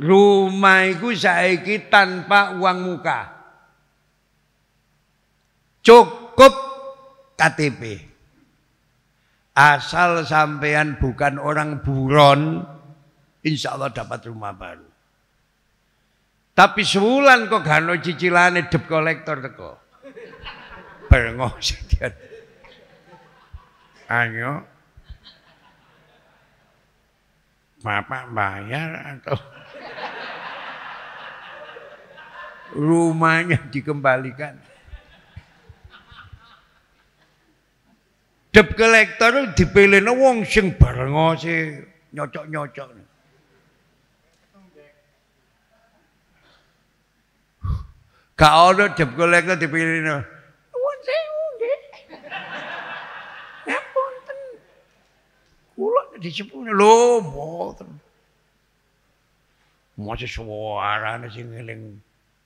Rumah itu saiki tanpa uang muka. Cukup KTP. Asal sampean bukan orang buron, insya Allah dapat rumah baru. Tapi sebulan kok gano cicilane dep kolektor teko. Bengok sedian. Ayo. Bapak bayar atau rumahnya dikembalikan. Dep kolektor dipilih nah, wong sing bareng sih nyocok-nyocok. Gak ada dep kolektor dipilih nah, wong sing nggih. Ya punten. Kula disepune lo mboten. Masih suara sing ngeling.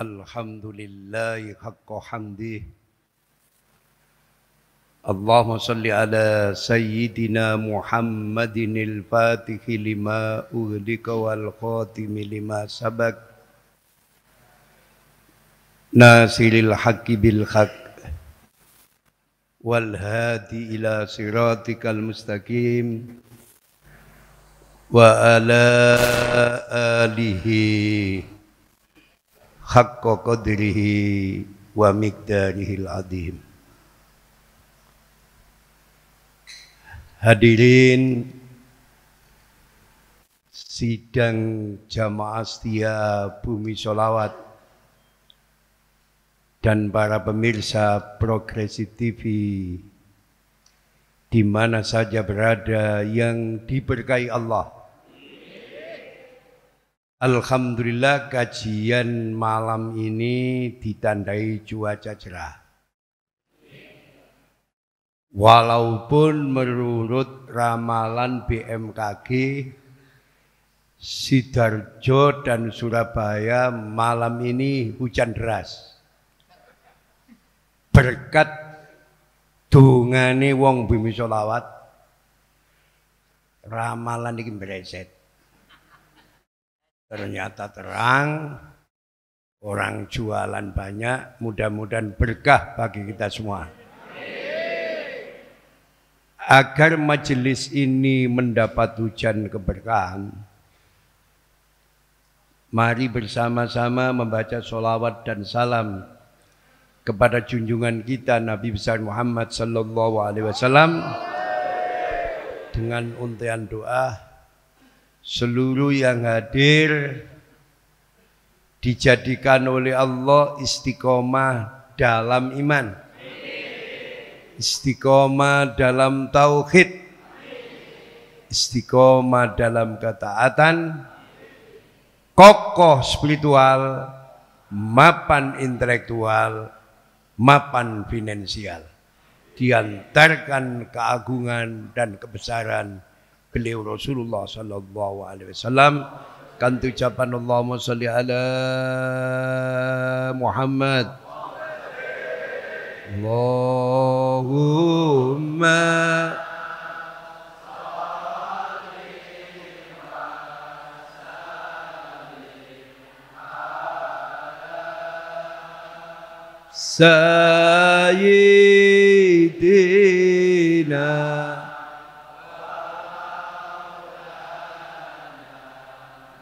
Alhamdulillahi haqqa hamdih Allahumma salli ala sayyidina Muhammadin al-fatihi lima ughliqa wal khatimi lima sabak Nasilil haqqi bil haqq wal hadi ila siratikal mustaqim wa ala alihi haqqa qadrihi wa miqdarihil adhim Hadirin sidang jamaah setia bumi solawat dan para pemirsa Progresi TV di mana saja berada yang diberkahi Allah – Alhamdulillah kajian malam ini ditandai cuaca cerah. Walaupun menurut ramalan BMKG, Sidarjo dan Surabaya malam ini hujan deras. Berkat dungane wong bumi solawat, ramalan ini bereset. Ternyata terang, orang jualan banyak, mudah-mudahan berkah bagi kita semua. Agar majelis ini mendapat hujan keberkahan, mari bersama-sama membaca solawat dan salam kepada junjungan kita Nabi besar Muhammad Sallallahu Alaihi Wasallam dengan untian doa seluruh yang hadir dijadikan oleh Allah istiqomah dalam iman istiqomah dalam tauhid istiqomah dalam ketaatan kokoh spiritual mapan intelektual mapan finansial diantarkan keagungan dan kebesaran beliau Rasulullah sallallahu alaihi wasallam kan ucapan Allahumma salli ala Muhammad Allahumma Sayyidina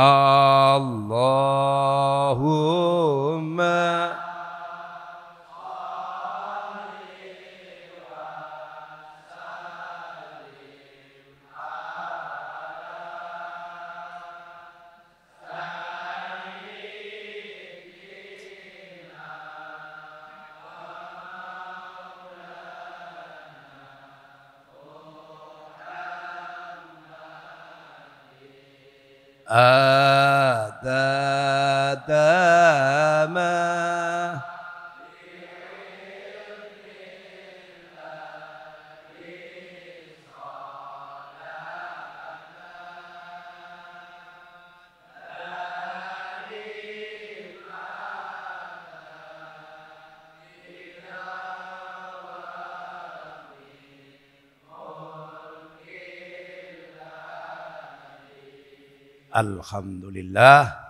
Allah Alhamdulillah.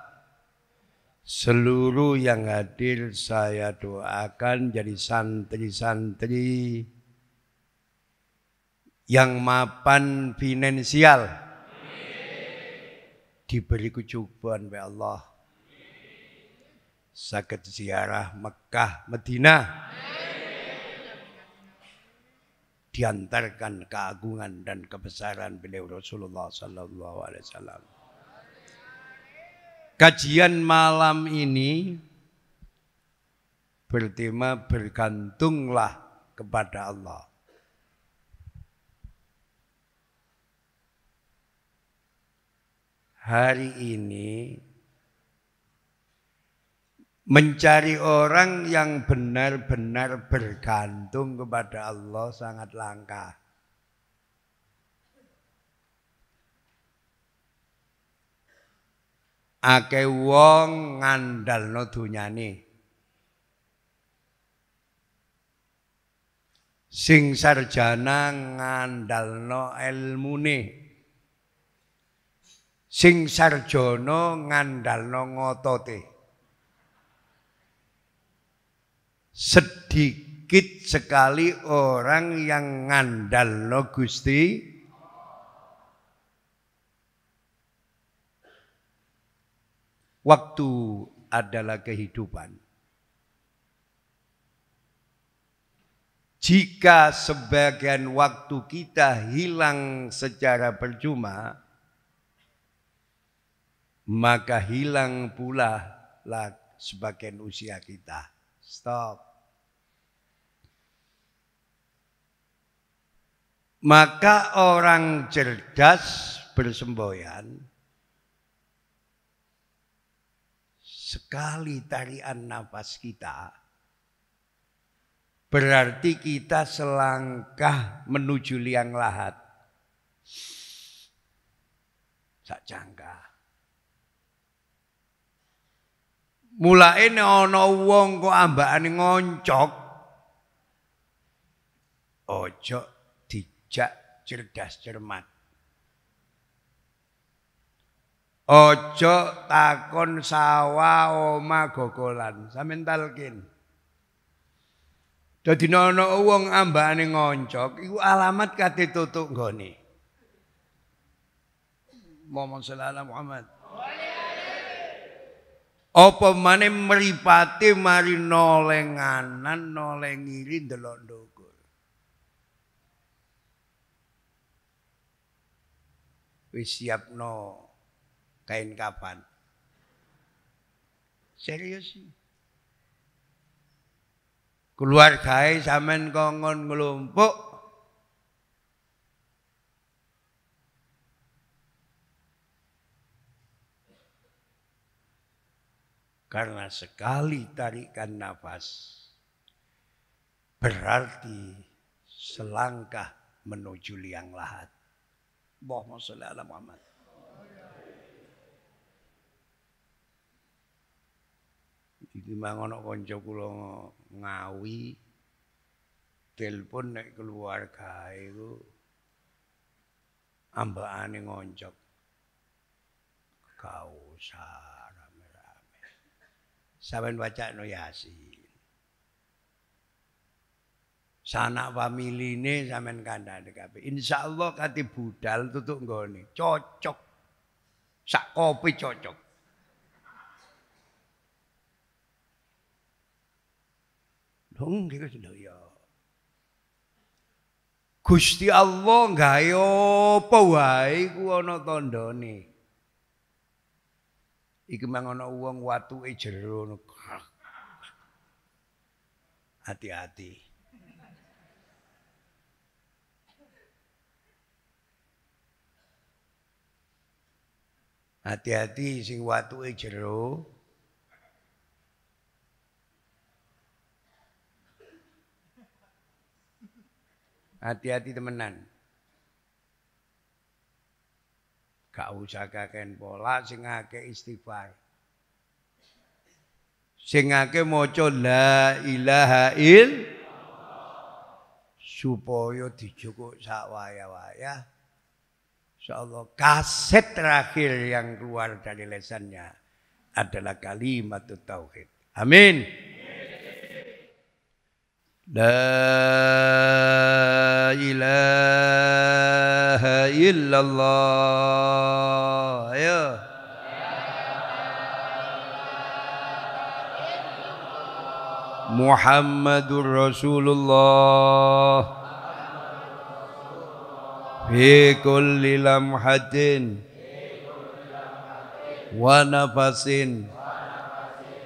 Seluruh yang hadir saya doakan jadi santri-santri yang mapan finansial. Diberi kecukupan oleh Allah. Sakit ziarah Mekah, Madinah. Diantarkan keagungan dan kebesaran beliau Rasulullah Sallallahu Alaihi Wasallam. Kajian malam ini bertema bergantunglah kepada Allah. Hari ini mencari orang yang benar-benar bergantung kepada Allah sangat langka. akeh wong ngandalno dunyane sing sarjana ngandal ngandalno ilmune sing sarjana ngandalno ngotote sedikit sekali orang yang ngandalno Gusti Waktu adalah kehidupan. Jika sebagian waktu kita hilang secara percuma, maka hilang pula lah sebagian usia kita. Stop. Maka orang cerdas bersemboyan sekali tarian nafas kita berarti kita selangkah menuju liang lahat. Sak jangka. Mulai ana wong kok ambakane ngoncok. Ojo dijak cerdas cermat. Ojo takon sawa oma gogolan Samin talkin Jadi nono uang amba ini ngoncok Iku alamat kati tutup goni Momon selala Muhammad Opo mana meripati mari noleng nganan Noleng ngiri Wis siap no kain kapan. Serius sih. kain samen kongon ngelumpuk. Karena sekali tarikan nafas berarti selangkah menuju liang lahat. bohong selalu Muhammad. Ditimbang ana kanca kula Ngawi telepon nek keluarga iku ambakane ngoncok. Kausah rame-rame. Sampeyan no Yasin. sanak familine sampean kandhane insya allah kati budal tutup goni, Cocok. Sak kopi cocok. Hong ngene iki Gusti Allah gawe apa wae ku ana tandane. Iki mang ana wong watuke jero Hati-hati. Hati-hati sing watuke jero. Hati-hati temenan. Gak usah kakein pola sing akeh istighfar. Sing akeh moco la ilaha il supaya dijukuk sak waya-waya. Insyaallah kaset terakhir yang keluar dari lesannya adalah kalimat tauhid. Amin. لا إله إلا الله يا محمد رسول الله في كل لمحة ونفس ونفس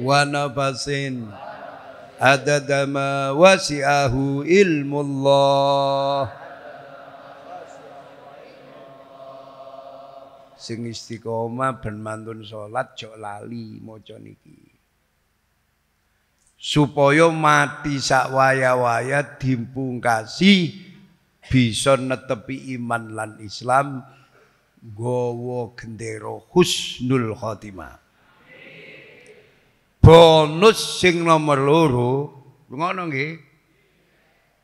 wa nafasin adadama wasi'ahu Allah. sing istiqomah ben mantun salat jok lali maca niki supaya mati sak waya-waya dipungkasi bisa netepi iman lan Islam gawa gendera husnul khotimah bonus sing nomor loro ngono nggih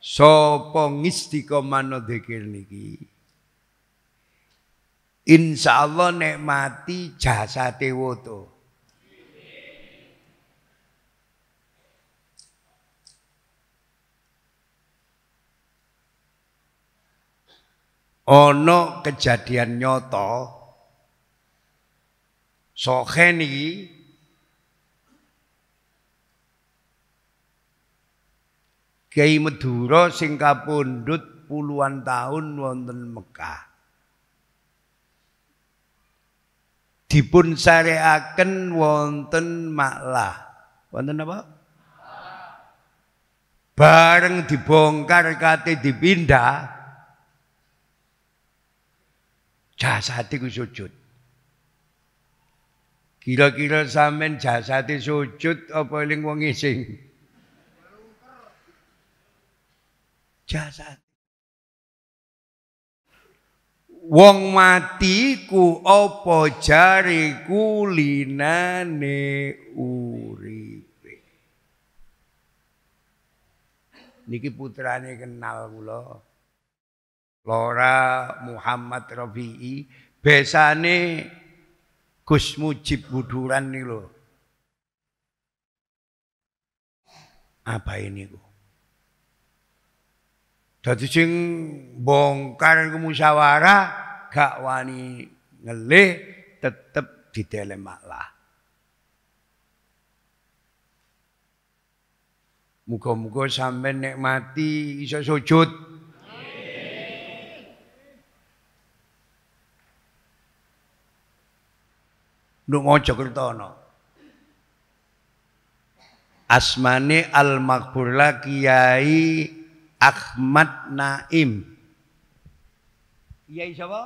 sapa ngistika manut dzikir niki insyaallah nek mati jasate woto ana kejadian nyata sokhe niki Kiai Madura sing kapundhut puluhan tahun wonten Mekah. Dipun sareaken wonten Maklah. Wonten apa? Bareng dibongkar kate dipindah jasate ku sujud. Kira-kira sampean jasate sujud apa eling wong ising? jasad. Wong matiku opo apa jariku linane uripe. Niki putrane kenal kula. Lora Muhammad Rafi'i besane Gus Mujib Buduran nih lo. Apa ini kok? Dadi sing bongkar musyawarah gak wani ngelih tetep didelem maklah. Muga-muga sampai nikmati iso sujud. Nuk mojo kertono. Asmane al-Makbur Kiai Ahmad Naim. Iya siapa?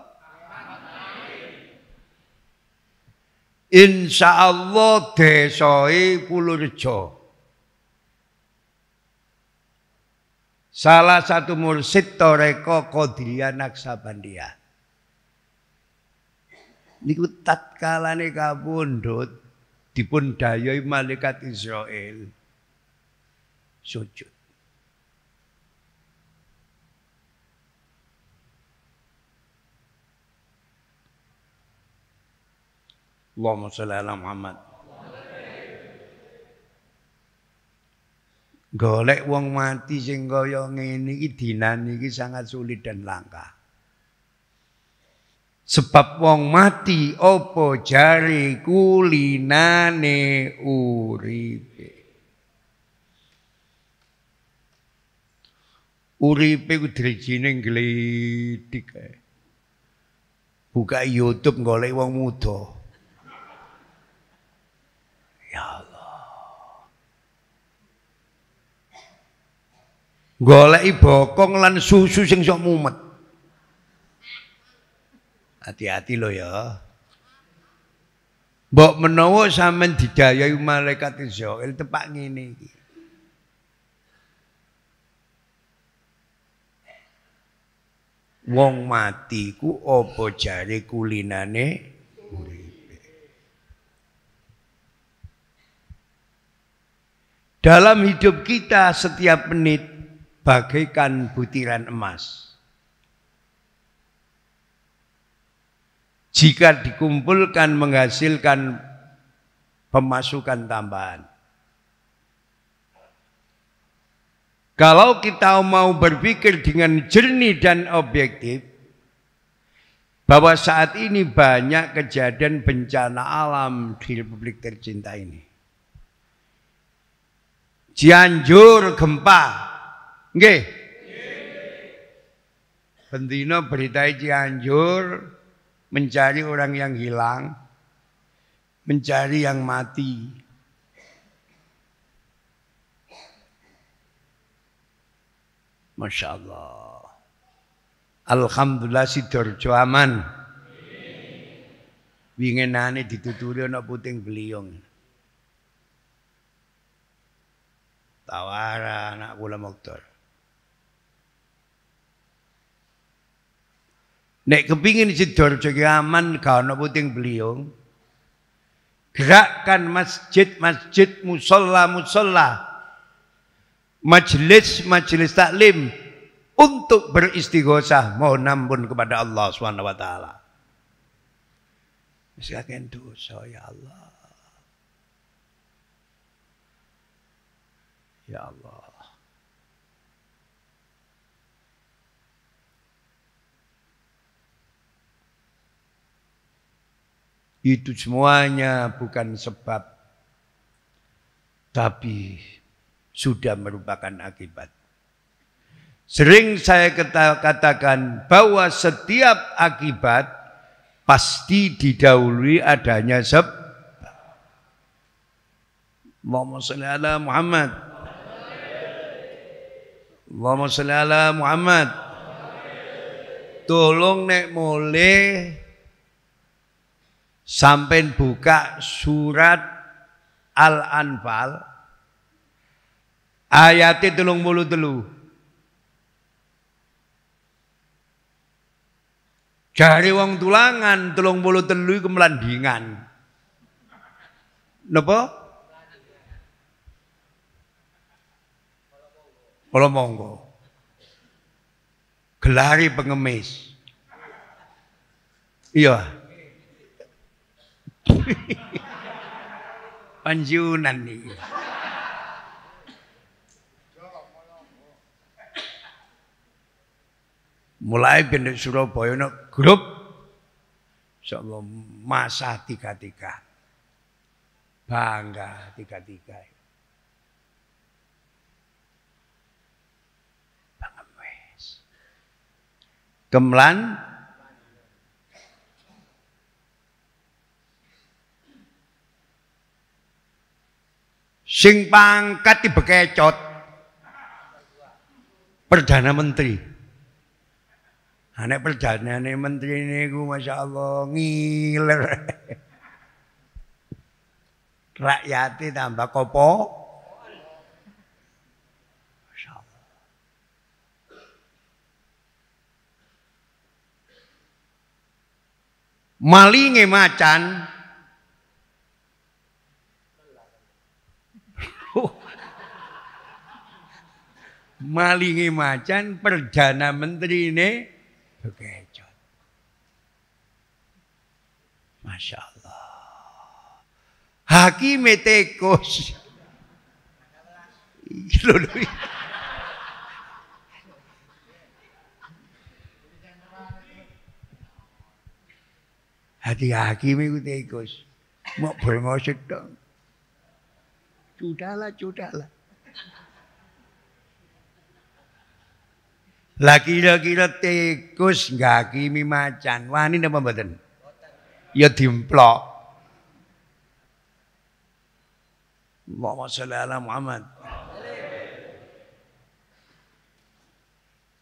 Insya Allah desoi Pulurjo, Salah satu mursid Toreko Qadriyah Naksabandia. Niku tatkalane kabundut dipun dayoi malaikat Israel sujud. Allahumma sholli ala Muhammad. Golek wong mati sing kaya ngene iki dinane iki sangat sulit dan langka. Sebab wong mati opo jari kulinane uripe. Uripe ku drijine ngledhik. Buka YouTube golek wong muda. ya Allah golek bokong lan susu sing sok mumet hati-hati lo ya Mbok menawa sampean didayai malaikat Israel tepak ngene iki. Wong mati ku apa jare kulinane Dalam hidup kita setiap menit bagaikan butiran emas. Jika dikumpulkan menghasilkan pemasukan tambahan. Kalau kita mau berpikir dengan jernih dan objektif, bahwa saat ini banyak kejadian bencana alam di Republik tercinta ini. Cianjur gempa. Nggih. Bendino berita Cianjur mencari orang yang hilang, mencari yang mati. Masya Allah. Alhamdulillah Sidoarjo aman. Wingenane dituturi ana puting beliung. Tawara anak kula mektor. Nek kepingin sidor jadi aman kau, nak puting beliung. Gerakkan masjid-masjid, musola-musola, majelis-majelis taklim untuk beristighosah mohon ampun kepada Allah Subhanahu wa taala. Saya ya Allah. Ya Allah. Itu semuanya bukan sebab, tapi sudah merupakan akibat. Sering saya katakan bahwa setiap akibat pasti didahului adanya sebab. Allahumma salli ala Muhammad. Allahumma sholli ala Muhammad. Tolong nek mole sampai buka surat Al-Anfal itu tolong bulu telu. Jari wong tulangan tolong bulu telu kemelandingan. nopo? Kalau monggo. Gelari pengemis. Iya. Panjunan nih. Mulai pindah Surabaya no grup Insyaallah masa tiga-tiga. Bangga tiga-tiga. Gemlan sing pangkat bekecot Perdana Menteri. Anak perdana aneh menteri ini gue masya Allah ngiler. Rakyati tambah kopok malinge macan malingi macan perdana menteri ini bekecot Masya Allah hakime tekos iya, iya. Hati hakim itu tikus. Mau berngosek dong. Cudahlah, cudahlah. Lah kira-kira nggak ngakimi macan. Wani napa mboten? Ya dimplok. Allahumma sholli ala Muhammad.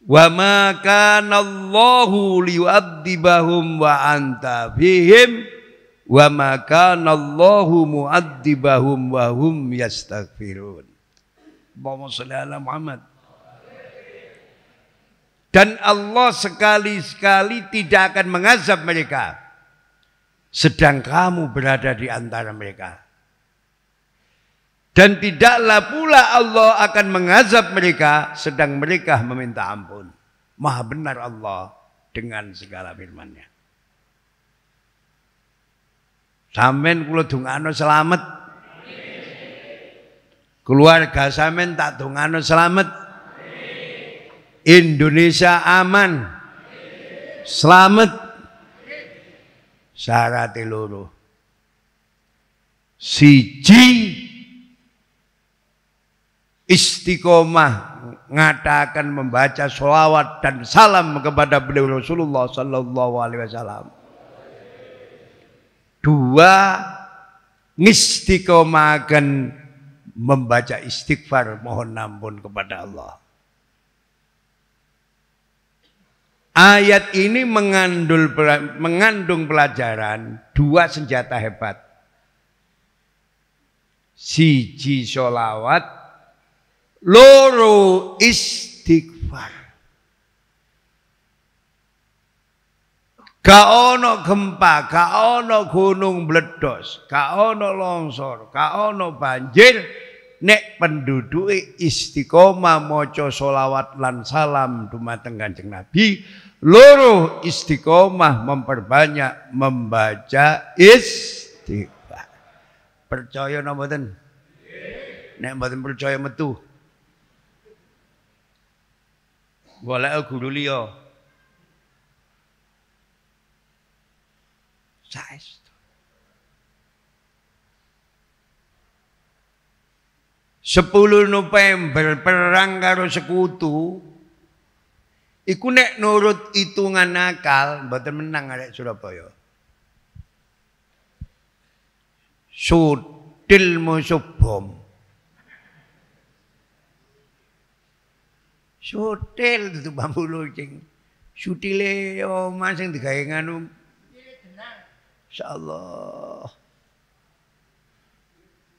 Wa ma kana Allahu liyu'adzibahum wa anta fihim wa ma kana Allahu mu'adzibahum wa hum yastaghfirun. Allahumma shalli ala Muhammad. Dan Allah sekali-sekali tidak akan mengazab mereka. Sedang kamu berada di antara mereka dan tidaklah pula Allah akan mengazab mereka sedang mereka meminta ampun. Maha benar Allah dengan segala firman-Nya. Sampeyan kula dongano selamat. Keluarga sampeyan tak dongano selamat. Indonesia aman. Selamat. Syarat loro. Siji istiqomah ngatakan membaca sholawat dan salam kepada beliau Rasulullah Sallallahu Alaihi Wasallam. Dua ngistiqomahkan membaca istighfar mohon ampun kepada Allah. Ayat ini mengandung, pelajaran dua senjata hebat. Siji sholawat. Loro istighfar. Gak ono gempa, gak ono gunung bledos, gak ono longsor, gak ono banjir, nek penduduk istiqomah maca solawat lan salam dumateng Kanjeng Nabi, loro istiqomah memperbanyak membaca istighfar. Percaya nama mboten? Nek mboten percaya metu. golek guru liya. Saestu. Sepuluh November perang karo sekutu iku nek nurut hitungan nakal, mboten menang ada Surabaya. Sudil musuh bom. Sutil itu bambu lonceng. Sutile omah ya, ya, masing digawe nganu. Insyaallah.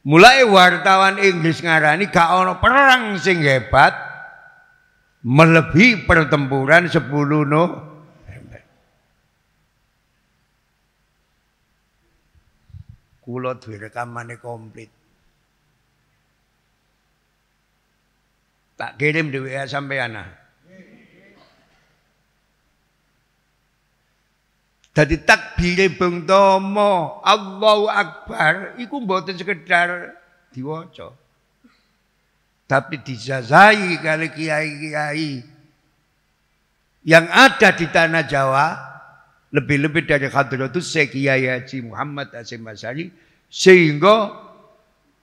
Mulai wartawan Inggris ngarani gak ono perang sing hebat melebihi pertempuran 10 November. Kulo duwe rekamane komplit. Tak kirim di WA ya sampean nah. Jadi takbire Bung Tomo, Allahu Akbar iku mboten sekedar diwaca. Tapi dijazai kali kiai-kiai yang ada di tanah Jawa lebih-lebih dari Khadratus Syekh Kiai Haji Muhammad Asim Masari sehingga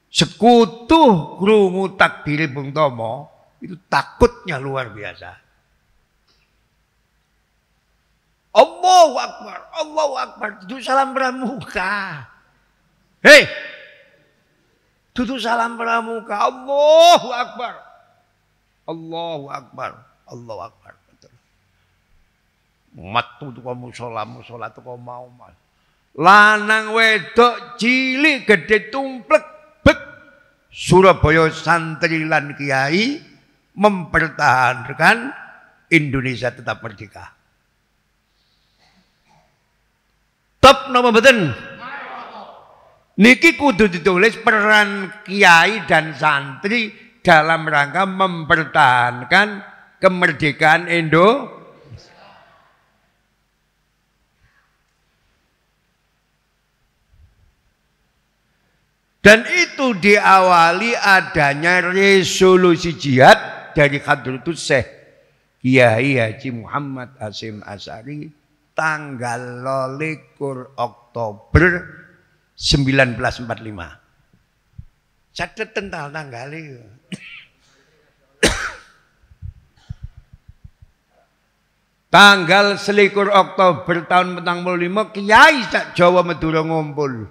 sekutu krungu takbire Bung Tomo itu takutnya luar biasa. Allahu Akbar, Allahu Akbar. Itu salam pramuka. Hei, tutup salam pramuka. Allahu Akbar. Allahu Akbar. Allahu Akbar. Betul. Matu tuh kamu sholat, musola tuh kamu mau mas. Lanang wedok cilik gede tumplek bek Surabaya santri lan kiai mempertahankan Indonesia tetap merdeka. Top nomor beten. Niki kudu ditulis peran kiai dan santri dalam rangka mempertahankan kemerdekaan Indo. Dan itu diawali adanya resolusi jihad dari Khadratus Syekh Kiai Haji Muhammad Hasim Asari tanggal lolikur Oktober 1945. Catet tentang tanggal itu. Tanggal selikur Oktober tahun petang puluh lima, Kiai sak Jawa Madura ngumpul.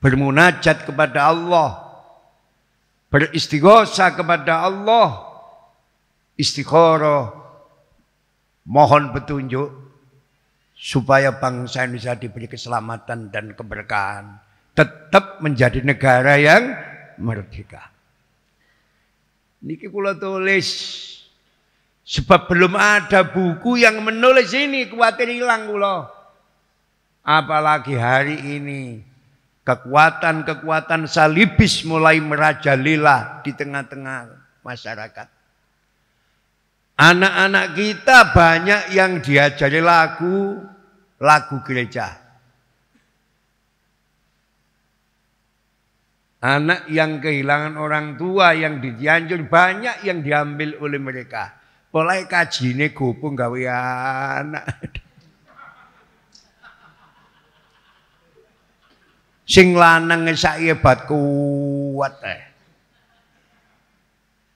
Bermunajat kepada Allah beristighosa kepada Allah istikharah mohon petunjuk supaya bangsa Indonesia diberi keselamatan dan keberkahan tetap menjadi negara yang merdeka. Niki kula tulis sebab belum ada buku yang menulis ini khawatir hilang kula. Apalagi hari ini Kekuatan-kekuatan salibis mulai merajalela di tengah-tengah masyarakat. Anak-anak kita banyak yang diajari lagu, lagu gereja. Anak yang kehilangan orang tua, yang dianjur banyak yang diambil oleh mereka. Mulai kaji ini gopung gawe anak. Sing lanang saiki hebat kuat eh.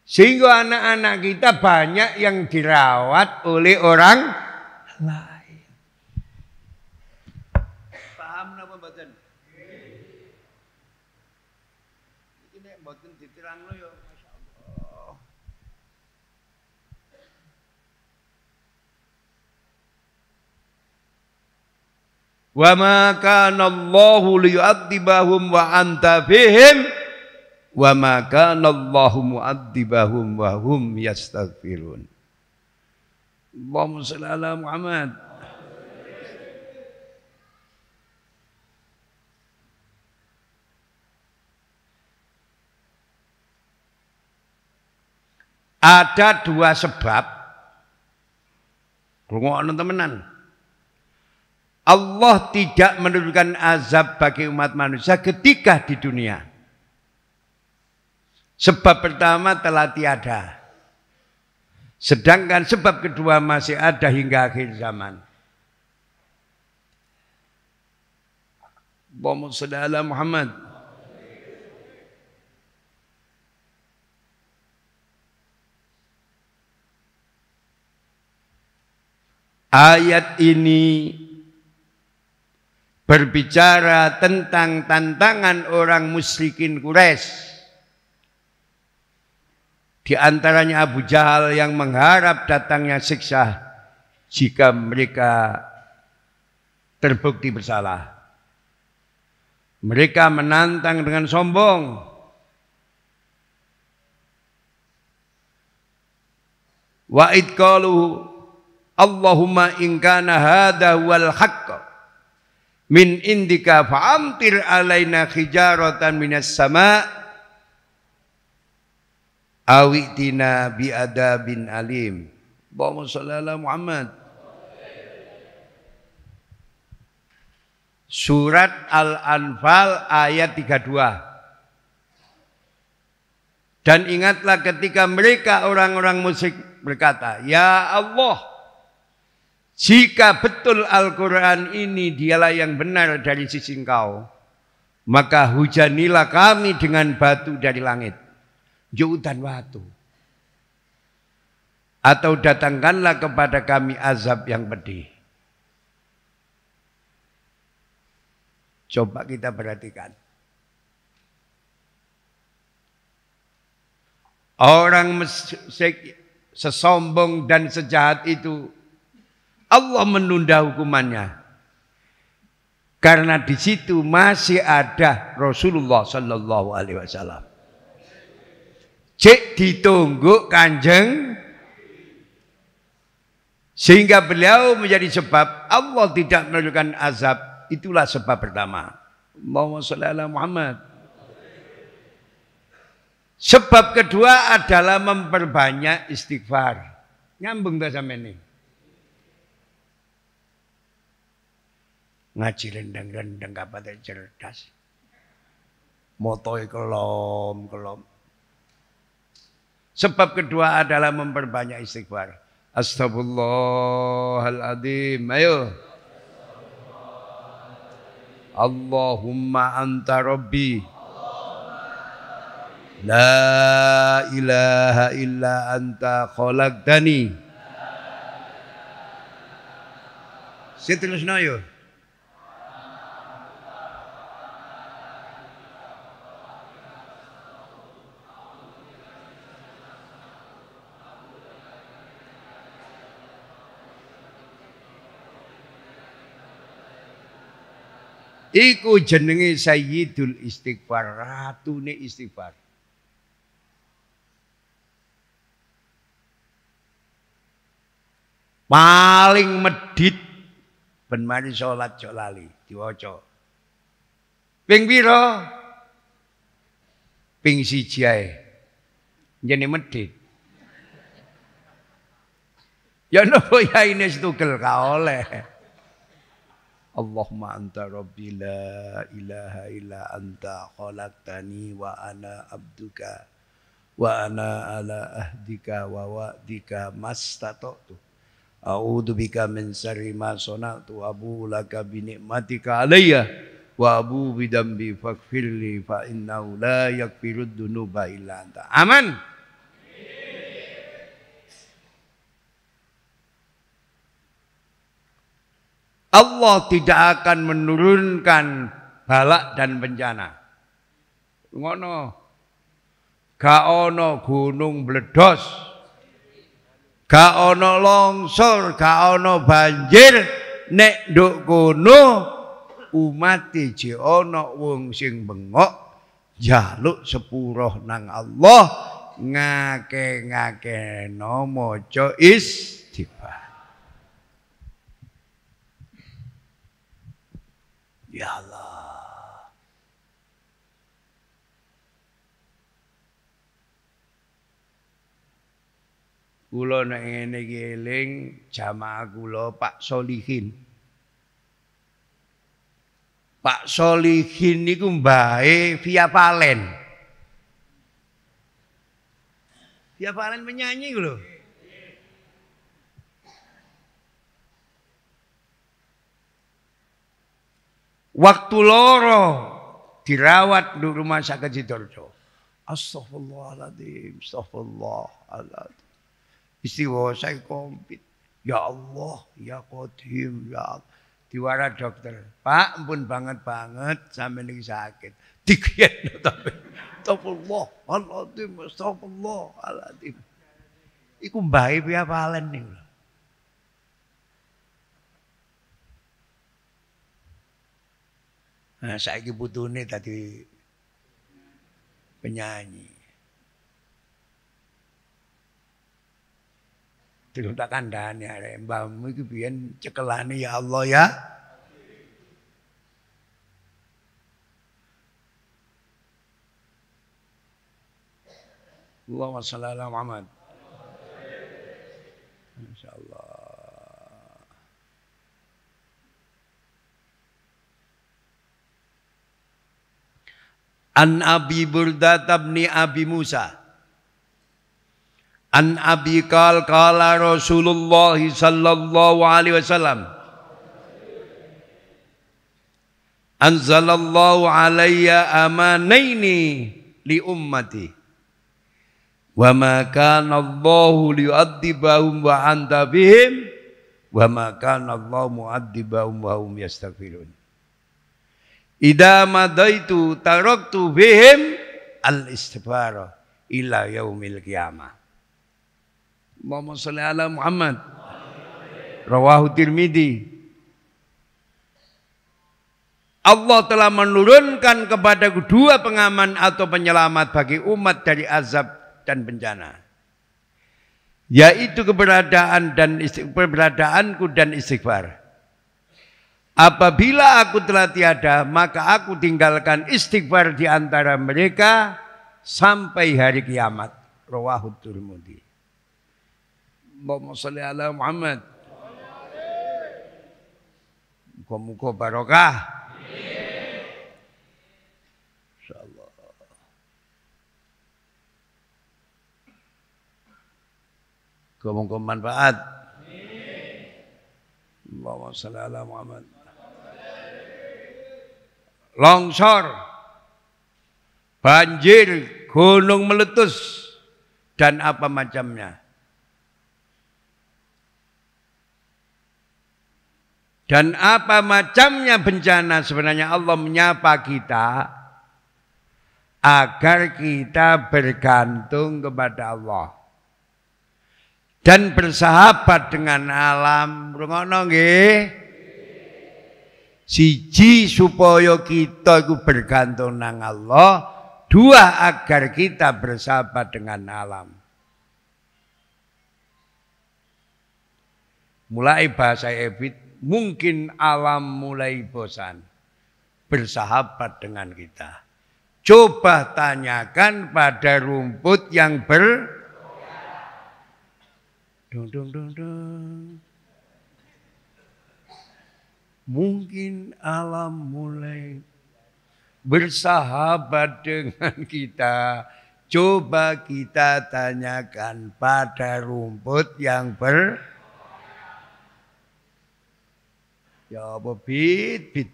Sehingga anak-anak kita banyak yang dirawat oleh orang lain. Wa ma kana Allahu liyu'adzibahum wa anta fihim wa ma kana Allahu mu'adzibahum wa hum yastaghfirun. Allahumma shalli ala Muhammad. Ada dua sebab Rungokno temenan. Allah tidak menurunkan azab bagi umat manusia ketika di dunia. Sebab pertama telah tiada. Sedangkan sebab kedua masih ada hingga akhir zaman. Muhammad. Ayat ini berbicara tentang tantangan orang musyrikin Quraisy. Di antaranya Abu Jahal yang mengharap datangnya siksa jika mereka terbukti bersalah. Mereka menantang dengan sombong. Wa idqalu Allahumma in kana hadha wal haqq min indika fa'amtir alaina khijaratan minas sama awitina bi adabin alim Bawa shalli Muhammad Surat Al-Anfal ayat 32 Dan ingatlah ketika mereka orang-orang musik berkata, "Ya Allah, jika betul Al-Quran ini dialah yang benar dari sisi engkau, maka hujanilah kami dengan batu dari langit. Jautan batu. Atau datangkanlah kepada kami azab yang pedih. Coba kita perhatikan. Orang sesombong dan sejahat itu Allah menunda hukumannya. Karena di situ masih ada Rasulullah Sallallahu Alaihi Wasallam. Cek ditunggu kanjeng sehingga beliau menjadi sebab Allah tidak menunjukkan azab itulah sebab pertama Allahumma sholli ala Muhammad sebab kedua adalah memperbanyak istighfar nyambung tak sama ini ngaji rendeng-rendeng pada cerdas. Motoi kelom-kelom. Sebab kedua adalah memperbanyak istighfar. Astagfirullahaladzim. Ayo. Allahumma anta rabbi. La ilaha illa anta khalaqtani. Seterusnya yuk. Iku jenenge Sayyidul Istighfar, ratune istighfar. Paling medit ben mari salat yo lali diwaca. Ping pira? Ping siji ae. Jene medit. Ya nopo ya ini setukel ka oleh. اللهم أنت ربي لا إله إلا أنت خلقتني وأنا عبدك وأنا على أهدك ووأدك ما استطعت أعوذ بك من شر ما صنعت وأبو لك بنعمتك علي وأبو بذنبي فاغفر لي فإنه لا يغفر الذنوب إلا أنت آمين Allah tidak akan menurunkan balak dan bencana. Ngono. Gaono gunung bledos. Gaono longsor, gaono banjir, nek nduk kono umat je ana wong sing bengok jaluk sepuro nang Allah ngake ngake nomo maca istighfar Ya Allah. Kulo nek ngene iki eling jamaah Pak Solihin. Pak Solihin niku mbae Via Valen. Via Valen menyanyi lho. Waktu loro dirawat di rumah sakit Sidoarjo. Astagfirullahaladzim, astagfirullahaladzim. Istiwa saya kompit. Ya Allah, ya Qadim, ya Allah. Diwara dokter. Pak, ampun banget-banget sampai ini sakit. Dikian tapi. Astagfirullah, aladzim, astagfirullah, aladzim. Iku mbahe piye palen niku. Nah, butuh ini tadi penyanyi. Tidak tak kandhane ya, mbahmu itu biyen cekelani ya Allah ya. Allahumma shalli ala Muhammad. An Abi Burdah bin Abi Musa. An Abi Qal Qala Rasulullah sallallahu alaihi wasallam. Anzalallahu alayya amanaini li ummati. Wa ma kana Allah liyu'adzibahum wa anta bihim wa ma kana Allahu mu'adzibahum wa hum yastaghfirun. Idza madaitu taraktu bihim al istighfar ila yaumil qiyamah. Allahumma shalli ala Muhammad. Rawahu Tirmidzi. Allah telah menurunkan kepada dua pengaman atau penyelamat bagi umat dari azab dan bencana. Yaitu keberadaan dan keberadaanku dan istighfar. Apabila aku telah tiada, maka aku tinggalkan istighfar di antara mereka sampai hari kiamat. Rawahut Tirmidzi. Allahumma shalli ala Muhammad. Muka-muka barokah. Insyaallah. Muka-muka manfaat. Allahumma shalli ala Muhammad longsor, banjir, gunung meletus, dan apa macamnya. Dan apa macamnya bencana sebenarnya Allah menyapa kita agar kita bergantung kepada Allah dan bersahabat dengan alam. Rungono nggih. Siji supaya kita itu bergantung nang Allah, dua agar kita bersahabat dengan alam. Mulai bahasa Ebit, mungkin alam mulai bosan bersahabat dengan kita. Coba tanyakan pada rumput yang ber dung dung dung dung Mungkin alam mulai bersahabat dengan kita. Coba kita tanyakan pada rumput yang ber Ya apa bit bit.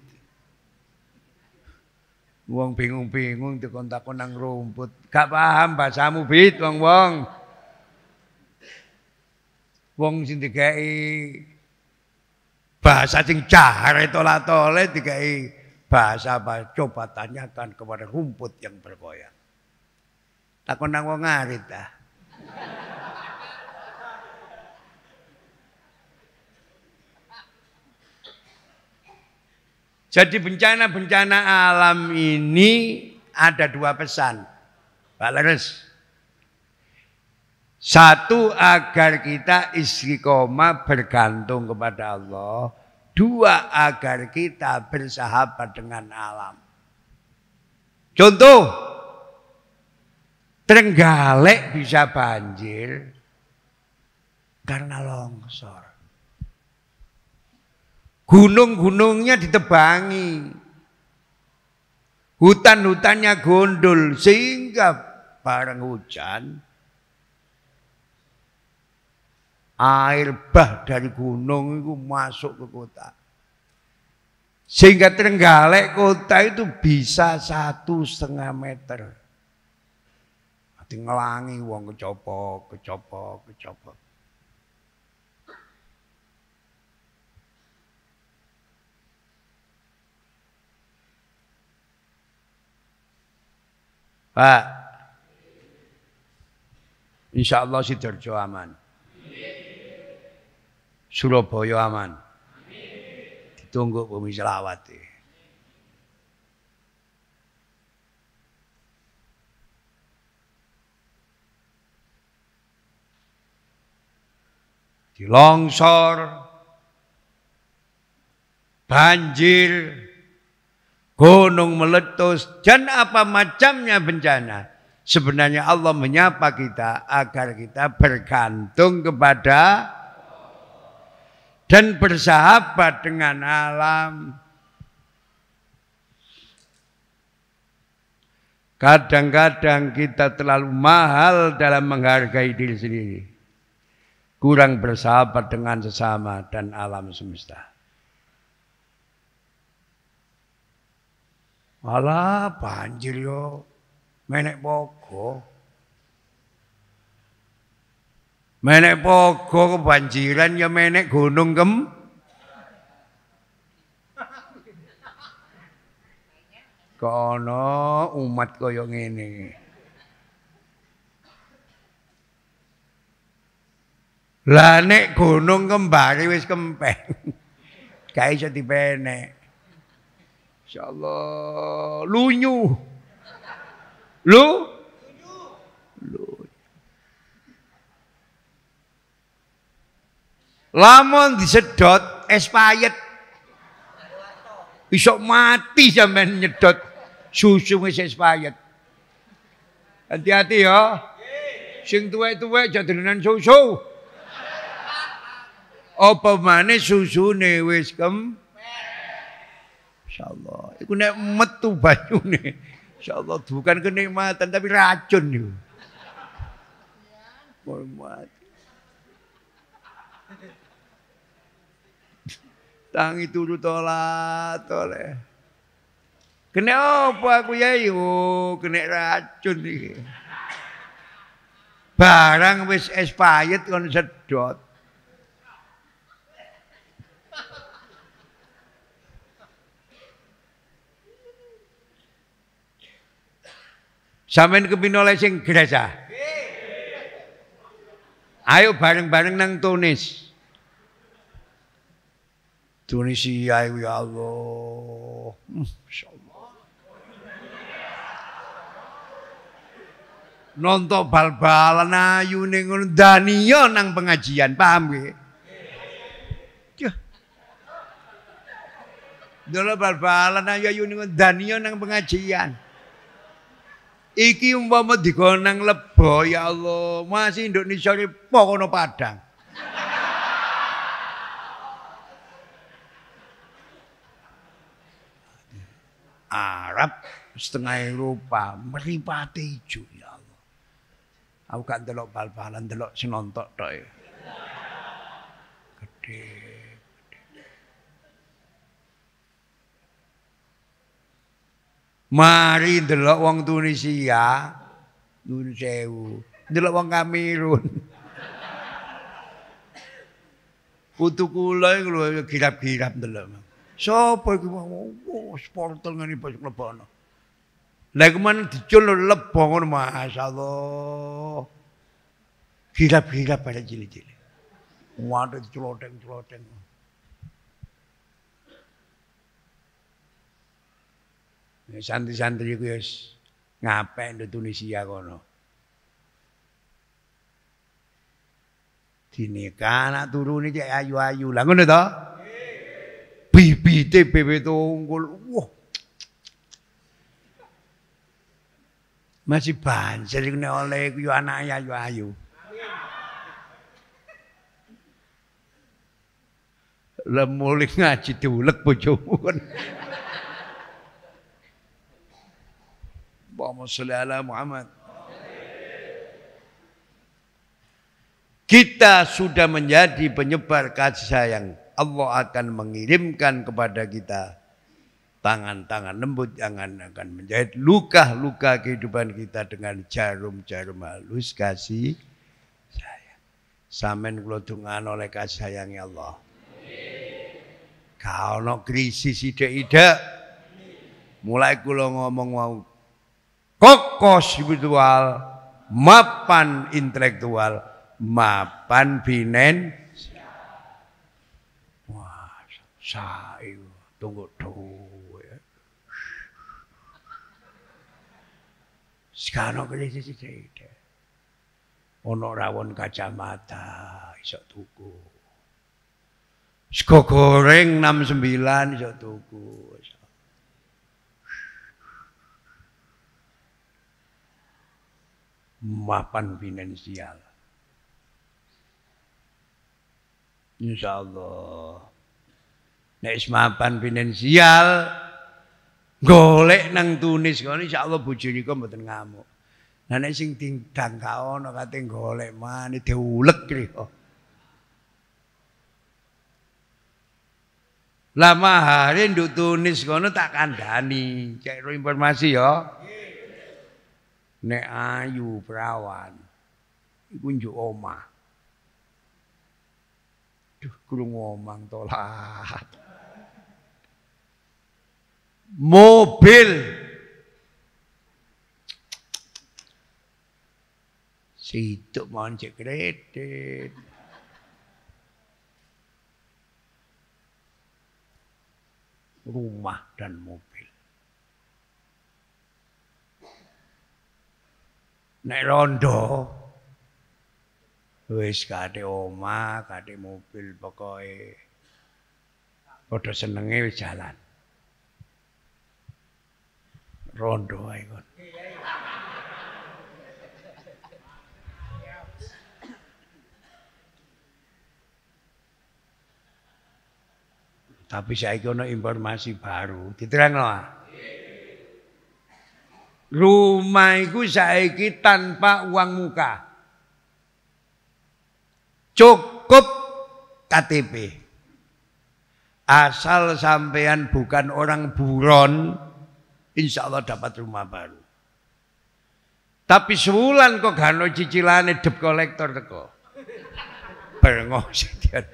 Wong bingung-bingung kontak konang rumput. Gak paham bahasamu bit wong-wong. Wong sing bahasa sing jahar itu lah tiga dikai bahasa apa coba tanyakan kepada rumput yang bergoyang Tak nang wong ngarit ah Jadi bencana-bencana alam ini ada dua pesan. Pak Leres, satu agar kita istiqomah bergantung kepada Allah. Dua agar kita bersahabat dengan alam. Contoh, Trenggalek bisa banjir karena longsor. Gunung-gunungnya ditebangi. Hutan-hutannya gondol sehingga bareng hujan air bah dari gunung itu masuk ke kota. Sehingga Trenggalek kota itu bisa satu setengah meter. Nanti ngelangi wong kecopok, kecopok, kecopok. Pak, insya Allah si aman. Surabaya aman. Ditunggu bumi selawat. Di longsor, banjir, gunung meletus, dan apa macamnya bencana. Sebenarnya Allah menyapa kita agar kita bergantung kepada dan bersahabat dengan alam. Kadang-kadang kita terlalu mahal dalam menghargai diri sendiri. Kurang bersahabat dengan sesama dan alam semesta. Alah banjir yo menek pokok. Menek pogo banjiran ya menek gunung kem. Kono umat koyo ngene. Lah nek gunung kembare wis kempeng. Ga iso dipenek. Insyaallah lunyu. Lu, Lu? Lamun disedot es payet. Isok mati zaman nyedot susu es payet. Hati-hati ya. Sing tuwek-tuwek jadinan susu. Apa maneh susu wis kem? Insyaallah. itu nek metu nih. Insyaallah bukan kenikmatan tapi racun niku. Hormat. tangi turu tolat oleh. Kena apa aku yai? Iya, oh, kena racun iki. Barang wis es payet kon sedot. Sampeyan kepino sing gerasa. Ayo bareng-bareng nang Tunis. Tunisia ya Allah. Masya Allah. Iya, iya. Nonton bal-balan ayu ning Dania nang pengajian, paham nggih? Ya. Dulu bal-balan ayu ayu ning Dania nang pengajian. Iki umpama digonang lebo ya Allah, masih Indonesia iki pokono padang. Arab, setengah Eropa, meripate hijau ya Allah. Aku gak delok bal-balan, delok senontok tok. Ya. Gede. Mari delok wong Tunisia, nun Delok wong Kamerun. Kutu kula iku lho girap-girap delok. Sapa iki wong sporter ngene pas mlebono. Lah iku men dicul lebo ngono masyaallah. Gila-gila pada cilik-cilik. Wong ada celoteng-celoteng. Santri-santri ku ya ngapain di Tunisia kono. Dinikah anak turu ayu-ayu lah. Ngono toh? bibit bibit unggul. Wah. Masih banjir ini oleh yu ya anak yu ya, ya ayu. Lemuli ngaji diulek bojomu kan. Allahumma ala Muhammad. Kita sudah menjadi penyebar kasih sayang Allah akan mengirimkan kepada kita tangan-tangan lembut yang akan menjahit luka-luka kehidupan kita dengan jarum-jarum halus kasih sayang. Samen kula oleh kasih sayangnya Allah. Kau no krisis ide-ide. Mulai kulo ngomong mau kokoh spiritual, mapan intelektual, mapan binen Saiu, tunggu dua. Sekarang krisis ide-ide. Ono rawon kacamata, isok tuku. Sko goreng 69, isok tuku. mapan finansial. Insya Allah. nek mapan finansial golek nang Tunis kono insyaallah bojone kok mboten ngamuk. Nah nek sing dingdang gak ono kate golek mane diulek kira. Lah mahare nduk Tunis kono tak kandhani, cek informasi ya. Nek ayu perawan iku njuk omah. Duh, krungu omang tolah mobil. Situ mohon cek kredit. Rumah dan mobil. naik rondo wis kate omah, kate mobil pokoke padha senenge wis jalan. Rondo ae kon. Tapi saiki ana informasi baru, diterangno. Ah. Rumah iku saiki tanpa uang muka. Cukup KTP. Asal sampean bukan orang buron, insya Allah dapat rumah baru. Tapi sebulan kok gano cicilane dep kolektor teko. Bengok sedian.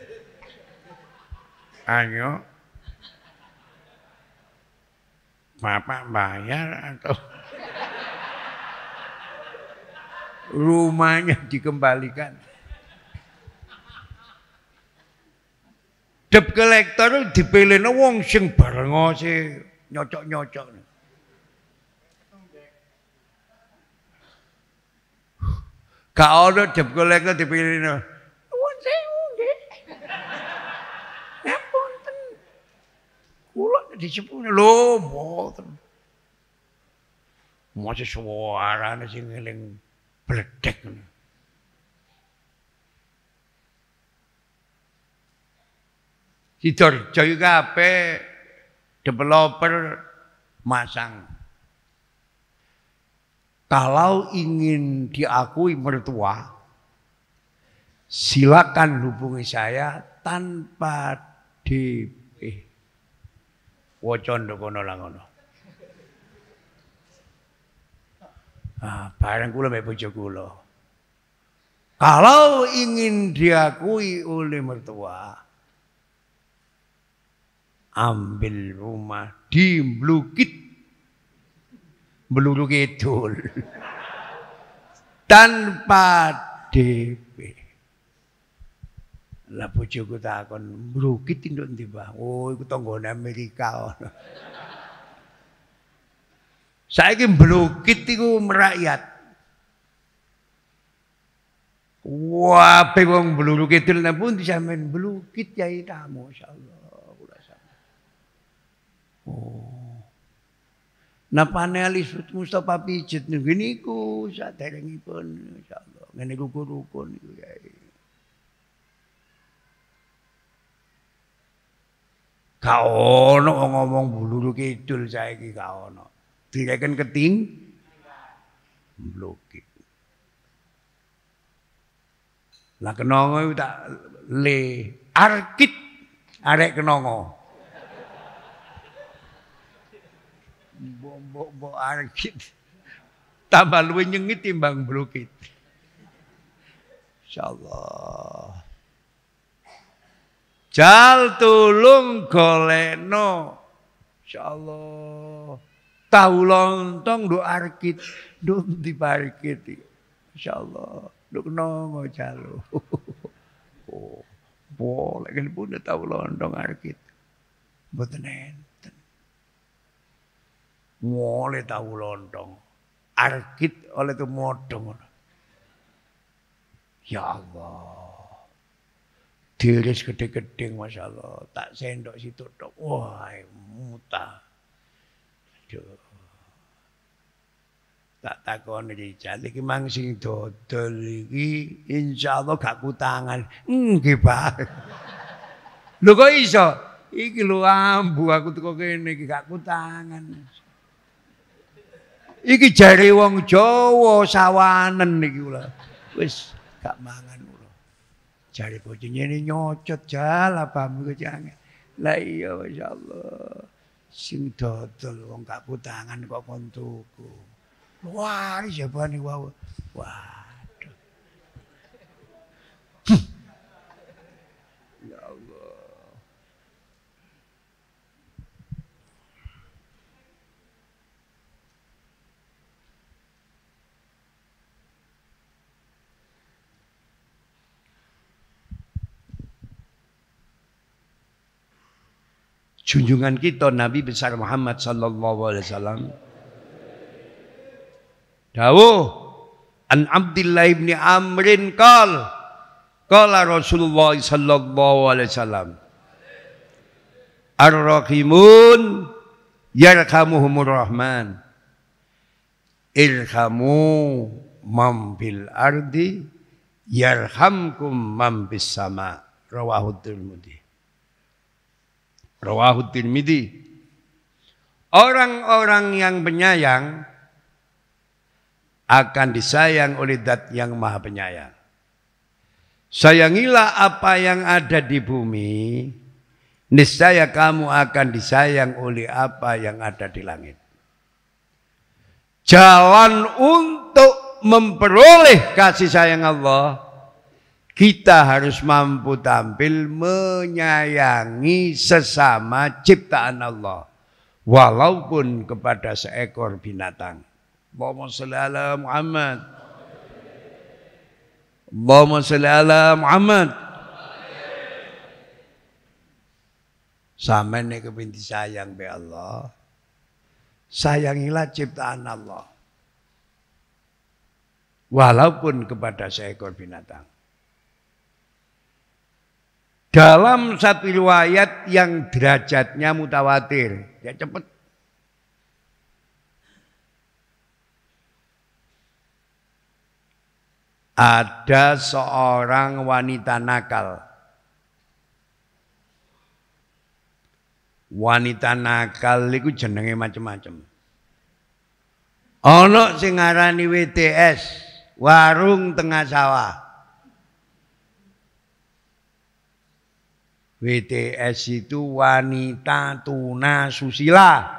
Ayo. Bapak bayar atau rumahnya dikembalikan. Dep kolektor dipilih wong sing bareng sih nyocok-nyocok. Kau Gak ono jeb golekno dipilihno. Nuwun sewu ya nggih. Ngapunten. Kula dijepune lho mboten. Mosok suarane sing ngeling bledek ngono. Sidoarjo iku kabeh developer masang kalau ingin diakui mertua, silakan hubungi saya tanpa DP. Wocondo kono langono. Ah, bareng kula mek bojo kula. Kalau ingin diakui oleh mertua, ambil rumah di Blukit melulu kidul. Tanpa DP. Lah bojoku takon, "Mrugit nduk ndi, Mbah?" "Oh, iku tanggone Amerika ngono." Saiki mblukit iku merakyat. Wah, pegong blulu kidul nang pundi sampean blukit yai tamu masyaallah. Oh. Nah panelis Mustafa Pijet niku niku saderengipun insyaallah. Ngene iku guru-guru niku Kyai. Gak ono ngomong buluru kidul saiki gak ono. Direken keting blokit. Lah kenongo tak le arkit arek kenongo. mbok-mbok arkit. Tambah luwih nyengit timbang berukit. Insyaallah. Jal tulung goleno. Insyaallah. Tahu lontong do arkit, do di parkit. Insyaallah. Do nongo jalo. oh, boleh kan pun tahu lontong arkit. Mboten mule tahu lontong. Arkit oleh itu modong. Ya Allah. Diris gede-gede, Masya Allah. Tak sendok situ. Dong. Wah, muta. Aduh. Tak takon iki jali iki mang sing dodol iki insyaallah gak kutangan. Nggih, Pak. Lho kok iso? Iki lho ambu aku teko kene iki gak kutangan. iki jare wong Jawa sawanen iki kula. Wis gak mangan kula. Jare bojone ini nyocot jal abamu iki jange. Lah iya masyaallah. Sing dodol wong gak butangan kok kon tuku. Wah, jebane wae. Wah. junjungan kita Nabi besar Muhammad sallallahu alaihi wasallam dawuh an Abdullah bin Amrin qal qala Rasulullah sallallahu alaihi wasallam Ar-rahimun yarhamuhumur rahman irhamu bil ardi yarhamkum bis sama rawahu tirmidzi Rawahud Tirmidhi. Orang-orang yang menyayang akan disayang oleh Dat yang Maha Penyayang. Sayangilah apa yang ada di bumi, niscaya kamu akan disayang oleh apa yang ada di langit. Jalan untuk memperoleh kasih sayang Allah kita harus mampu tampil menyayangi sesama ciptaan Allah. Walaupun kepada seekor binatang. Allahumma salli ala Muhammad. Allahumma salli ala Muhammad. Sama ini kepinti sayang be Allah. Sayangilah ciptaan Allah. Walaupun kepada seekor binatang dalam satu riwayat yang derajatnya mutawatir. Ya cepat. Ada seorang wanita nakal. Wanita nakal itu jenenge macam-macam. Ono sing ngarani WTS, warung tengah sawah. WTS itu wanita tuna susila.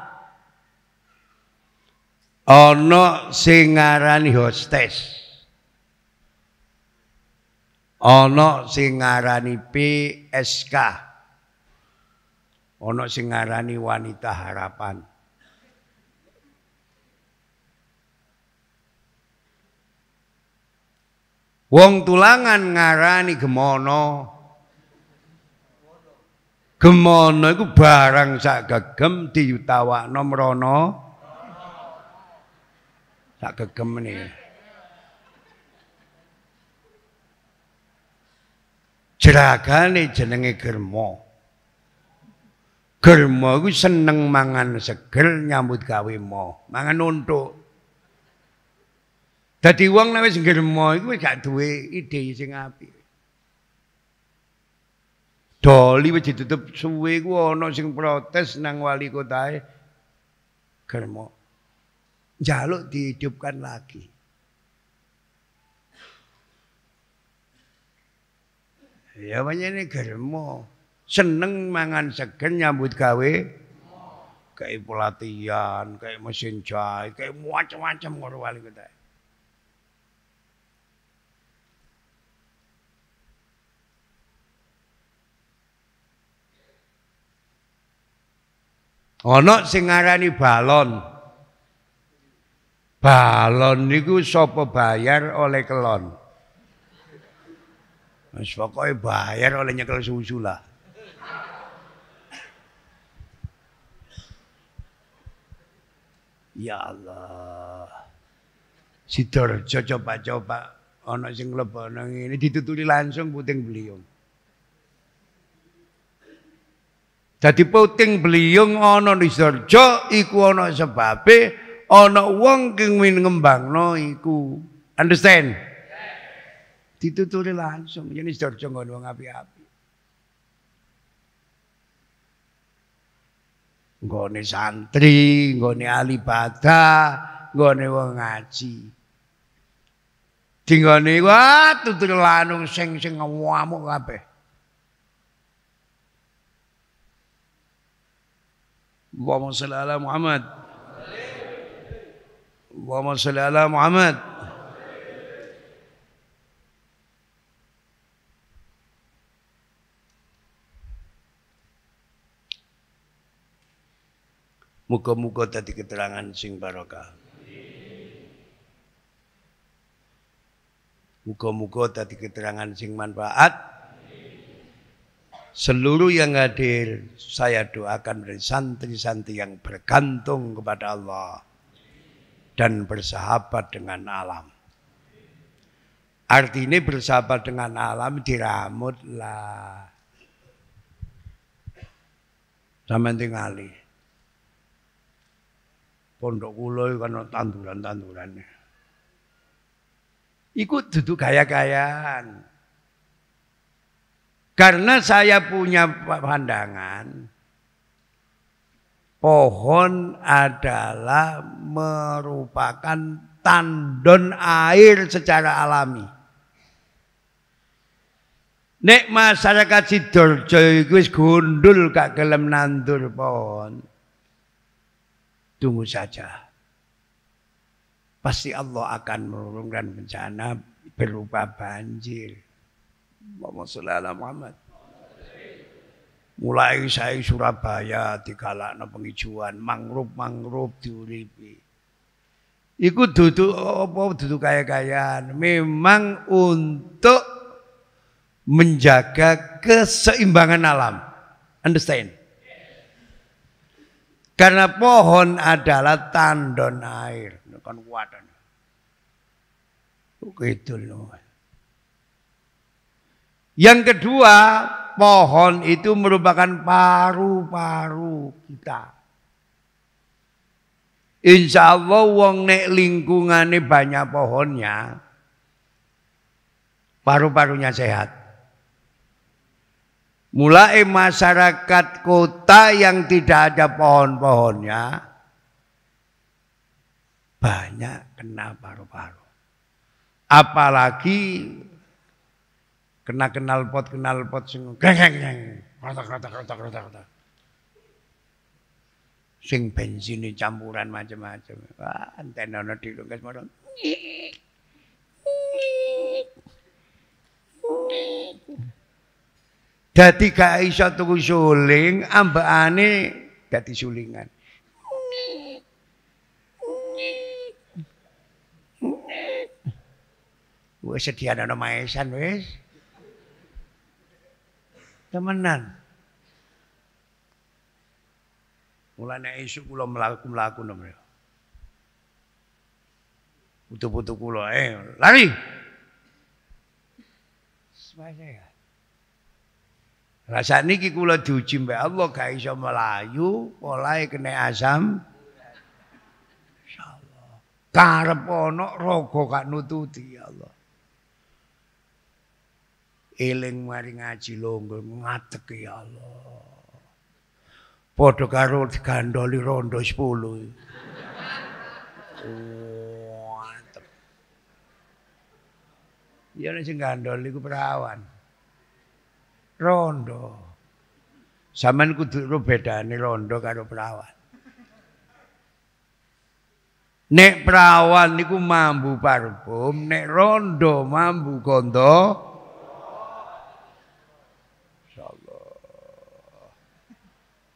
Ono singarani hostess. Ono singarani PSK. Ono singarani wanita harapan. Wong tulangan ngarani Gemono. gemono iku barang sak gegem diutawakno mrono sak gegem ni jeragane jenenge germo germo iku seneng mangan segel nyambut gawe mo mangan untuk dadi wong nek wis germo iku gak duwe ide sing apik Doli wis ditutup suwe ku ana sing protes nang wali kotae. Germo. Jaluk dihidupkan lagi. Ya ini germo. Seneng mangan segen nyambut gawe. Kayak pelatihan, kayak mesin jahit, kayak macam-macam karo wali kotae. Ana sing ngarani balon. Balon niku sapa bayar oleh kelon. Wis pokoke bayar oleh nyekel susu lah. Ya Allah. Sidorjo coba-coba ana sing lebono ngene ditutuli langsung puting beliung. Dadi puting beliung ana nisarja iku ana sebabe ana wong kengwin ngembang ngembangno iku. Understand? Dituturi langsung yen nisarja ngono wong api-api. Nggone santri, nggone ahli ibadah, nggone wong ngaji. Dinggone wae tutur lanung sing sing ngamuk kabeh. Allahumma salli ala Muhammad Allahumma salli ala Muhammad Muka-muka tadi keterangan sing barokah. Muka-muka tadi keterangan sing manfaat. Seluruh yang hadir saya doakan dari santri-santri yang bergantung kepada Allah dan bersahabat dengan alam. Arti ini bersahabat dengan alam diramutlah. Sama tingali. Pondok kulo kan tanduran-tandurannya. Ikut duduk gaya-gayaan. Karena saya punya pandangan pohon adalah merupakan tandon air secara alami. Nek masyarakat Sidoarjo iku wis gundul gak gelem nandur pohon. Tunggu saja. Pasti Allah akan menurunkan bencana berupa banjir. Allahumma sholli ala Muhammad. Mulai saya Surabaya digalakno pengijuan mangrup mangrove diuripi. Iku duduk apa duduk kaya-kayaan. Memang untuk menjaga keseimbangan alam. Understand? Karena pohon adalah tandon air. Kan kuatan. itu loh. Yang kedua, pohon itu merupakan paru-paru kita. Insya Allah wong nek lingkungannya banyak pohonnya, paru-parunya sehat. Mulai masyarakat kota yang tidak ada pohon-pohonnya, banyak kena paru-paru. Apalagi kena kenal pot kenal pot sing geng geng geng kata kata kata kata kata sing bensin campuran macam-macam wah antena ono di lungkas mono Dadi gak iso tuku suling, ambekane dadi sulingan. Wis sediana ana maesan wis temenan. Mulanya isu kula melaku melaku nomor. Putu-putu kula eh lari. Semuanya ya. Rasa niki kula diuji mbak Allah gak iso melayu, mulai kena asam. Insyaallah. Karep ana raga gak nututi ya Allah. eling mari ngaji longgo ngadeg ya Allah. Padha karo digandoli rondo 10. Oh, mantep. Ya nek sing gandol iku perawan. Rondo. Saman kudu ro bedane rondo karo perawan. Nek perawan niku mambu parfum, nek rondo mambu gondok.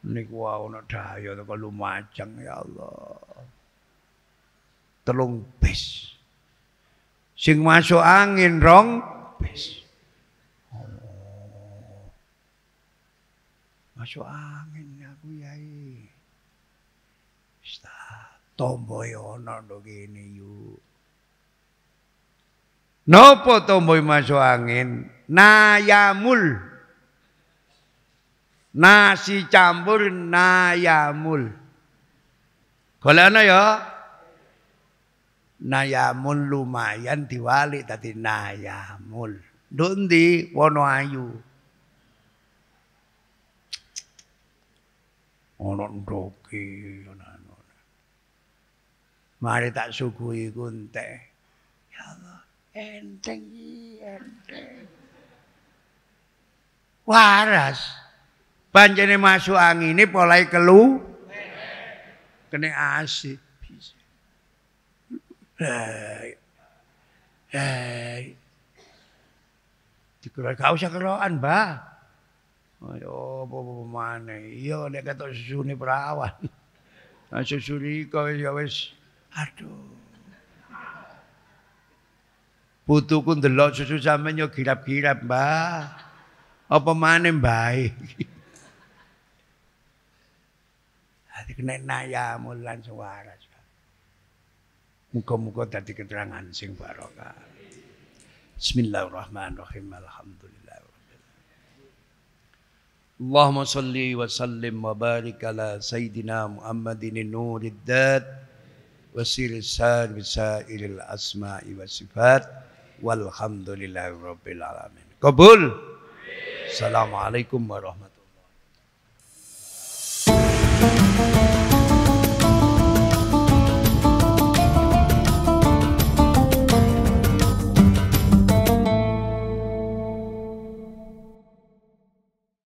niku wae ana cahya teko Lumajang ya Allah. Telung bis. Sing masuk angin rong bis. Oh. Masuk angin aku yai. Sta tombo e ana ndo kene yuk. Nopo tomboy e masuk angin? Nayamul. nasi campur nayamul Golek ana ya nayamul lumayan diwali. tadi nayamul Dundi, ndi wono ayu ono ndoki Mari tak suguhi kunte. Ya Allah, enteng enteng. Waras. Panjene masuk angin ini polai kelu. Kena asik. Hei, Hai. Dikeluar gak usah keloan, Mbah. Oh, Ayo ya apa-apa maneh. Iya nek ketok susune perawan. Nah susuri kau ya wes. aduh. putukun ndelok susu sampean yo girap-girap, Mbah. Apa maneh, Jadi naya mulan suara. Muka-muka tadi keterangan sing barokah. Bismillahirrahmanirrahim. Alhamdulillah. Allahumma salli wa sallim wa barik ala Sayyidina Muhammadin Nuriddad wa siril sirisar sairil asma'i wa sifat walhamdulillahi rabbil alamin. Kabul. Assalamualaikum warahmatullahi wabarakatuh.